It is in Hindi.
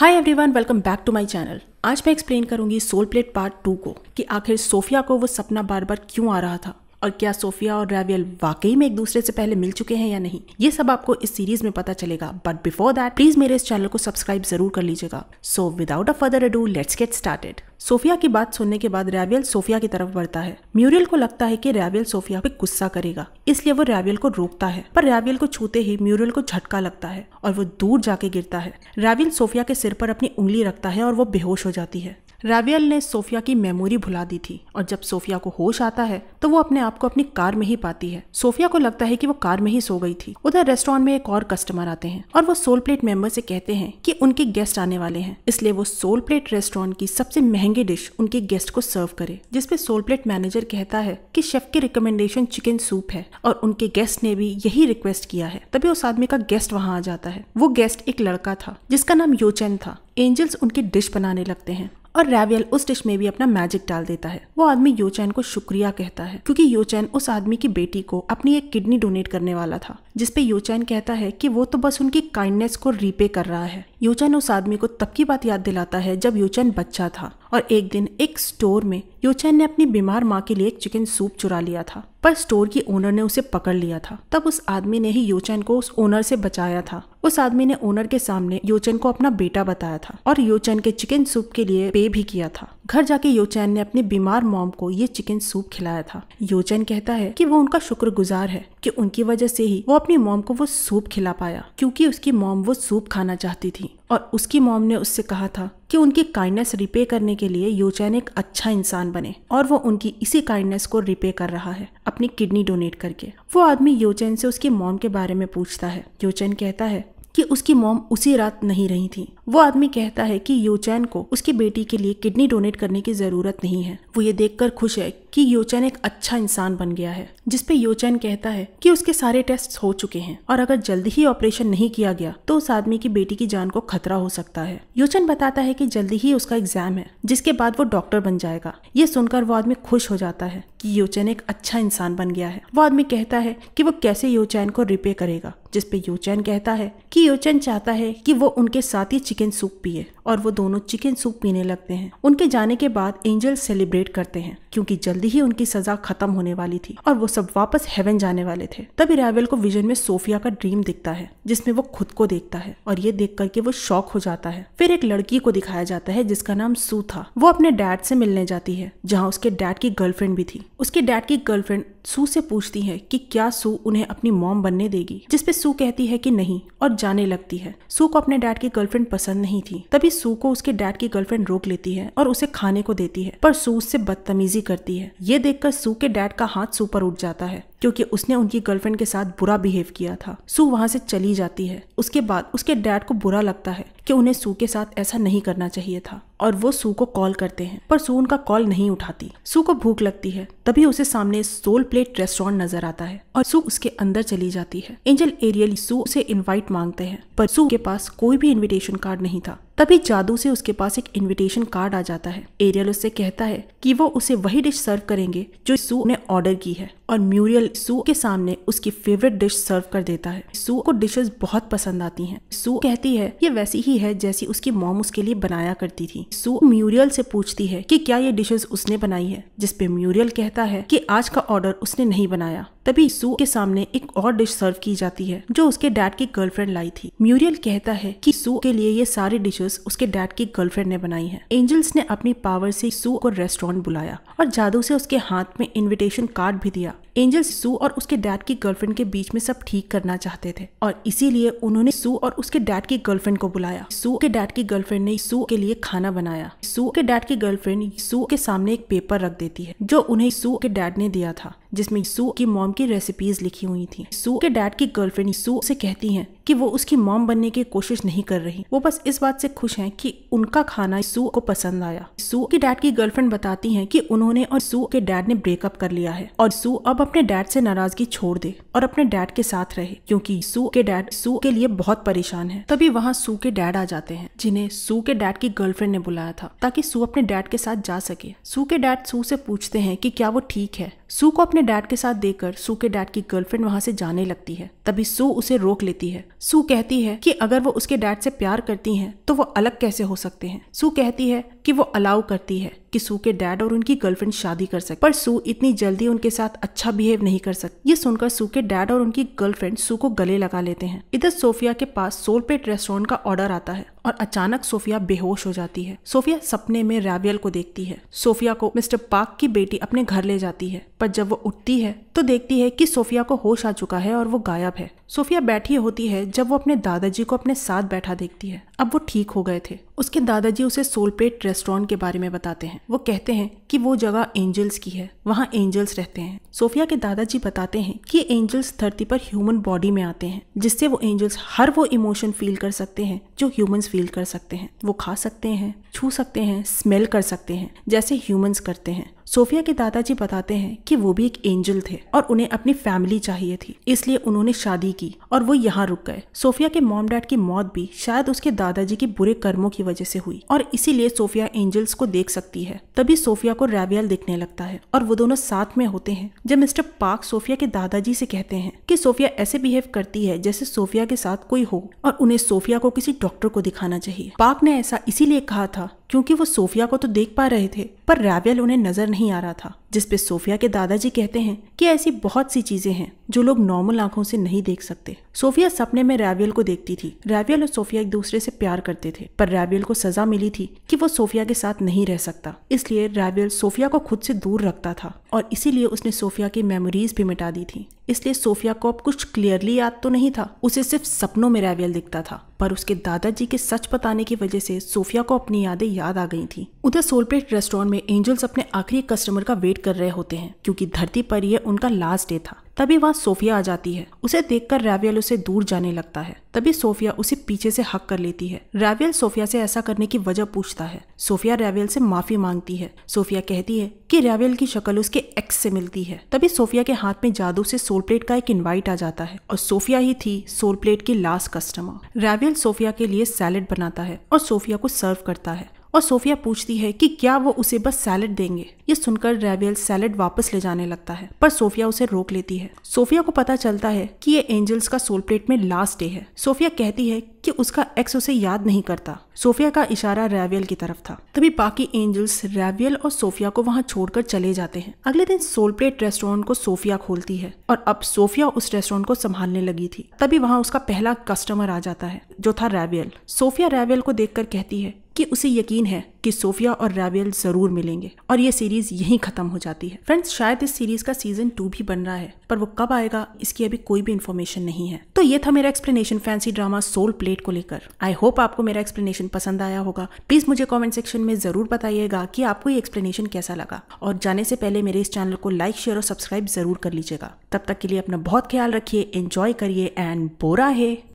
Hi everyone welcome back to my channel आज मैं एक्सप्लेन करूंगी सोल प्लेट पार्ट टू को कि आखिर सोफिया को वो सपना बार बार क्यों आ रहा था और क्या सोफिया और रेवियल वाकई में एक दूसरे से पहले मिल चुके हैं या नहीं ये सब आपको इस सीरीज में पता चलेगा बट बिफोर दैट प्लीज मेरे इस चैनल को सब्सक्राइब जरूर कर लीजिएगा so without a further ado let's get started Sofia की बात सुनने के बाद रैवियल सोफिया की तरफ बढ़ता है म्यूरियल को लगता है कि रैवियल सोफिया पे गुस्सा करेगा इसलिए वो रैवियल को रोकता है पर रैवियल को छूते ही म्यूरियल को झटका लगता है और वो दूर जाके गिरता है रैवियल सोफिया के सिर पर अपनी उंगली रखता है और वो बेहोश हो जाती है रावियल ने सोफिया की मेमोरी भुला दी थी और जब सोफिया को होश आता है तो वो अपने आप को अपनी कार में ही पाती है सोफिया को लगता है कि वो कार में ही सो गई थी उधर रेस्टोरेंट में एक और कस्टमर आते हैं और वो सोल प्लेट मेंबर से कहते हैं कि उनके गेस्ट आने वाले हैं इसलिए वो सोल प्लेट रेस्टोरेंट की सबसे महंगी डिश उनके गेस्ट को सर्व करे जिसपे सोल प्लेट मैनेजर कहता है की शेफ की रिकमेंडेशन चिकन सूप है और उनके गेस्ट ने भी यही रिक्वेस्ट किया है तभी उस आदमी का गेस्ट वहाँ आ जाता है वो गेस्ट एक लड़का था जिसका नाम योचन था एंजल्स उनकी डिश बनाने लगते हैं और रैवियल उस डिश में भी अपना मैजिक डाल देता है वो आदमी योचैन को शुक्रिया कहता है क्योंकि योचैन उस आदमी की बेटी को अपनी एक किडनी डोनेट करने वाला था जिसपे योचैन कहता है कि वो तो बस उनकी काइंडनेस को रीपे कर रहा है योचैन उस आदमी को तब की बात याद दिलाता है जब योचैन बच्चा था और एक दिन एक स्टोर में योचैन ने अपनी बीमार माँ के लिए एक चिकन सूप चुरा लिया था पर स्टोर की ओनर ने उसे पकड़ लिया था तब उस आदमी ने ही योचैन को उस ओनर से बचाया था उस आदमी ने ओनर के सामने योचैन को अपना बेटा बताया था और योचैन के चिकन सूप के लिए पे भी किया था घर जाके योचैन ने अपने बीमार मॉम को ये चिकन सूप खिलाया था योचैन कहता है कि वो उनका शुक्रगुजार है कि उनकी वजह से ही वो अपनी मॉम को वो सूप खिला पाया क्योंकि उसकी मॉम वो सूप खाना चाहती थी और उसकी मॉम ने उससे कहा था कि उनकी काइंडनेस रिपे करने के लिए योचैन एक अच्छा इंसान बने और वो उनकी इसी काइंडनेस को रिपे कर रहा है अपनी किडनी डोनेट करके वो आदमी योचैन से उसकी मॉम के बारे में पूछता है योचैन कहता है कि उसकी मॉम उसी रात नहीं रही थी वो आदमी कहता है कि योचैन को उसकी बेटी के लिए किडनी डोनेट करने की जरूरत नहीं है वो ये देखकर खुश है कि योचैन एक अच्छा इंसान बन गया है जिसपे योचैन कहता है कि उसके सारे टेस्ट हो चुके हैं और अगर जल्दी ही ऑपरेशन नहीं किया गया तो उस आदमी की बेटी की जान को खतरा हो सकता है योचन बताता है की जल्दी ही उसका एग्जाम है जिसके बाद वो डॉक्टर बन जाएगा ये सुनकर वो आदमी खुश हो जाता है कि योचैन एक अच्छा इंसान बन गया है वो आदमी कहता है कि वो कैसे योचैन को रिपे करेगा जिसपे योचैन कहता है कि योचैन चाहता है कि वो उनके साथ ही चिकन सूप पिए और वो दोनों चिकन सूप पीने लगते हैं उनके जाने के बाद एंजल सेलिब्रेट करते हैं क्योंकि जल्दी ही उनकी सजा खत्म होने वाली थी और वो सब वापस हेवन जाने वाले थे तभी रावेल को विजन में सोफिया का ड्रीम दिखता है जिसमे वो खुद को देखता है और ये देख करके वो शौक हो जाता है फिर एक लड़की को दिखाया जाता है जिसका नाम सू था वो अपने डैड से मिलने जाती है जहाँ उसके डैड की गर्लफ्रेंड भी थी उसके डैड की गर्लफ्रेंड सू से पूछती है कि क्या सू उन्हें अपनी मॉम बनने देगी जिसपे सू कहती है कि नहीं और जाने लगती है सू को अपने डैड की गर्लफ्रेंड पसंद नहीं थी तभी सू को उसके डैड की गर्लफ्रेंड रोक लेती है और उसे खाने को देती है पर सू उससे बदतमीजी करती है ये देखकर सू के डैड का हाथ सू पर उठ जाता है क्योंकि उसने उनकी गर्लफ्रेंड के साथ बुरा बिहेव किया था सू वहां से चली जाती है उसके बाद उसके डैड को बुरा लगता है कि उन्हें सू के साथ ऐसा नहीं करना चाहिए था और वो सू को कॉल करते हैं पर सू उनका कॉल नहीं उठाती सू को भूख लगती है तभी उसे सामने सोल प्लेट रेस्टोरेंट नजर आता है और सू उसके अंदर चली जाती है एंजल एरियल सू उसे इनवाइट मांगते हैं पर सू के पास कोई भी इनविटेशन कार्ड नहीं था तभी जादू से उसके पास एक इनविटेशन कार्ड आ जाता है एरियल उससे कहता है कि वो उसे वही डिश सर्व करेंगे जो सू ने ऑर्डर की है और म्यूरियल सू के सामने उसकी फेवरेट डिश सर्व कर देता है सू को डिशेस बहुत पसंद आती हैं। सू कहती है ये वैसी ही वैसी है जैसी उसकी मॉम उसके लिए बनाया करती थी सू म्यूरियल से पूछती है कि क्या ये डिशेस उसने बनाई है जिसपे म्यूरियल कहता है कि आज का ऑर्डर उसने नहीं बनाया तभी सू के सामने एक और डिश सर्व की जाती है जो उसके डैड की गर्लफ्रेंड लाई थी म्यूरियल कहता है कि सू के लिए ये सारी डिशेस उसके डैड की गर्लफ्रेंड ने बनाई है एंजल्स ने अपनी पावर से सू को रेस्टोरेंट बुलाया और जादू से उसके हाथ में इन्विटेशन कार्ड भी दिया एंजल्स सू और उसके डैड की गर्लफ्रेंड के बीच में सब ठीक करना चाहते थे और इसीलिए उन्होंने सू और उसके डैड की गर्लफ्रेंड को बुलाया सू के डैड की गर्लफ्रेंड ने सू के लिए खाना बनाया सू के डैड की गर्लफ्रेंड सू के सामने एक पेपर रख देती है जो उन्हें सू के डैड ने दिया था जिसमें सू की मॉम की रेसिपीज लिखी हुई थी सू के डैड की गर्लफ्रेंड सू से कहती है कि वो उसकी मॉम बनने की कोशिश नहीं कर रही वो बस इस बात से खुश हैं कि उनका खाना सू को पसंद आया सू के डैड की गर्लफ्रेंड बताती हैं कि उन्होंने और सू के डैड ने ब्रेकअप कर लिया है और सू अब अपने डैड से नाराजगी छोड़ दे और अपने डैड के साथ रहे क्योंकि सू के डैड सू के लिए बहुत परेशान है तभी वहाँ सू के डैड आ जाते हैं जिन्हें सू के डैड की गर्लफ्रेंड ने बुलाया था ताकि सू अपने डैड के साथ जा सके सू के डैड सू से पूछते हैं की क्या वो ठीक है सू को अपने अपने डैड के साथ देकर सू के डैड की गर्लफ्रेंड वहाँ से जाने लगती है तभी सू उसे रोक लेती है सू कहती है कि अगर वो उसके डैड से प्यार करती हैं तो वो अलग कैसे हो सकते हैं सू कहती है कि वो अलाउ करती है कि सू के डैड और उनकी गर्लफ्रेंड शादी कर सके पर सू इतनी जल्दी उनके साथ अच्छा बिहेव नहीं कर सकती ये सुनकर सू के डैड और उनकी गर्लफ्रेंड सू को गले लगा लेते हैं इधर सोफिया के पास सोलपेट रेस्टोरेंट का ऑर्डर आता है और अचानक सोफिया बेहोश हो जाती है सोफिया सपने में रैबियल को देखती है सोफिया को मिस्टर पार्क की बेटी अपने घर ले जाती है पर जब वो उठती है तो देखती है कि सोफिया को होश आ चुका है और वो गायब है सोफिया बैठी होती है जब वो अपने दादाजी को अपने साथ बैठा देखती है अब वो ठीक हो गए थे उसके दादाजी उसे सोलपेट रेस्टोरेंट के बारे में बताते हैं वो कहते हैं कि वो जगह एंजल्स की है वहाँ एंजल्स रहते हैं सोफिया के दादाजी बताते हैं कि एंजल्स धरती पर ह्यूमन बॉडी में आते हैं जिससे वो एंजल्स हर वो इमोशन फील कर सकते हैं जो ह्यूमन फील कर सकते हैं वो खा सकते हैं छू सकते हैं स्मेल कर सकते हैं जैसे ह्यूमन्स करते हैं सोफिया के दादाजी बताते हैं कि वो भी एक एंजल थे और उन्हें अपनी फैमिली चाहिए थी इसलिए उन्होंने शादी की और वो यहाँ रुक गए सोफिया के मॉम डैड की मौत भी शायद उसके दादाजी के बुरे कर्मों की वजह से हुई और इसीलिए सोफिया एंजल्स को देख सकती है तभी सोफिया को रेबियल दिखने लगता है और वो दोनों साथ में होते हैं जब मिस्टर पार्क सोफिया के दादाजी से कहते हैं कि सोफिया ऐसे बिहेव करती है जैसे सोफिया के साथ कोई हो और उन्हें सोफिया को किसी डॉक्टर को दिखाना चाहिए पार्क ने ऐसा इसीलिए कहा था क्योंकि वो सोफिया को तो देख पा रहे थे पर रैवियल उन्हें नजर नहीं आ रहा था जिसपे सोफिया के दादाजी कहते हैं कि ऐसी बहुत सी चीजें हैं जो लोग नॉर्मल आंखों से नहीं देख सकते सोफिया सपने में रैवियल को देखती थी रैवियल और सोफिया एक दूसरे से प्यार करते थे पर रैवियल को सजा मिली थी कि वो सोफिया के साथ नहीं रह सकता इसलिए रैवियल सोफिया को खुद से दूर रखता था और इसीलिए उसने सोफिया की मेमोरीज भी मिटा दी थी इसलिए सोफिया को अब कुछ क्लियरली याद तो नहीं था उसे सिर्फ सपनों में रैवियल दिखता था पर उसके दादाजी के सच बताने की वजह से सोफिया को अपनी यादें याद आ गई थी उधर सोलपेट रेस्टोरेंट में एंजल्स अपने आखिरी कस्टमर का वेट वेट कर रहे होते हैं क्योंकि धरती पर यह उनका लास्ट डे था तभी वहाँ सोफिया आ जाती है उसे देखकर रैवियल उसे दूर जाने लगता है तभी सोफिया उसे पीछे से हक कर लेती है रैवियल सोफिया से ऐसा करने की वजह पूछता है सोफिया रैवियल से माफी मांगती है सोफिया कहती है कि रैवियल की शक्ल उसके एक्स से मिलती है तभी सोफिया के हाथ में जादू से सोल प्लेट का एक इन्वाइट आ जाता है और सोफिया ही थी सोल प्लेट की लास्ट कस्टमर रैवियल सोफिया के लिए सैलेड बनाता है और सोफिया को सर्व करता है और सोफिया पूछती है कि क्या वो उसे बस सैलड देंगे ये सुनकर रेवियल सैलड वापस ले जाने लगता है पर सोफिया उसे रोक लेती है सोफिया को पता चलता है कि ये एंजल्स का सोल प्लेट में लास्ट डे है सोफिया कहती है कि उसका एक्स उसे याद नहीं करता सोफिया का इशारा रेवियल की तरफ था तभी बाकी एंजल्स रेवियल और सोफिया को वहाँ छोड़कर चले जाते हैं अगले दिन सोल प्लेट रेस्टोरेंट को सोफिया खोलती है और अब सोफिया उस रेस्टोरेंट को संभालने लगी थी तभी वहाँ उसका पहला कस्टमर आ जाता है जो था रेवियल सोफिया रेवियल को देखकर कहती है कि उसे यकीन है कि सोफिया और रैबियल जरूर मिलेंगे और ये सीरीज यहीं खत्म हो जाती है फ्रेंड्स शायद इस सीरीज का सीजन टू भी बन रहा है पर वो कब आएगा इसकी अभी कोई भी इन्फॉर्मेशन नहीं है तो ये था मेरा explanation fancy drama soul plate को लेकर आई होप आपको मेरा एक्सप्लेनेशन पसंद आया होगा प्लीज मुझे कॉमेंट सेक्शन में जरूर बताइएगा की आपको ये एक्सप्लेनेशन कैसा लगा और जाने से पहले मेरे इस चैनल को लाइक शेयर और सब्सक्राइब जरूर कर लीजिएगा तब तक के लिए अपना बहुत ख्याल रखिए एंजॉय करिए एंड बोरा है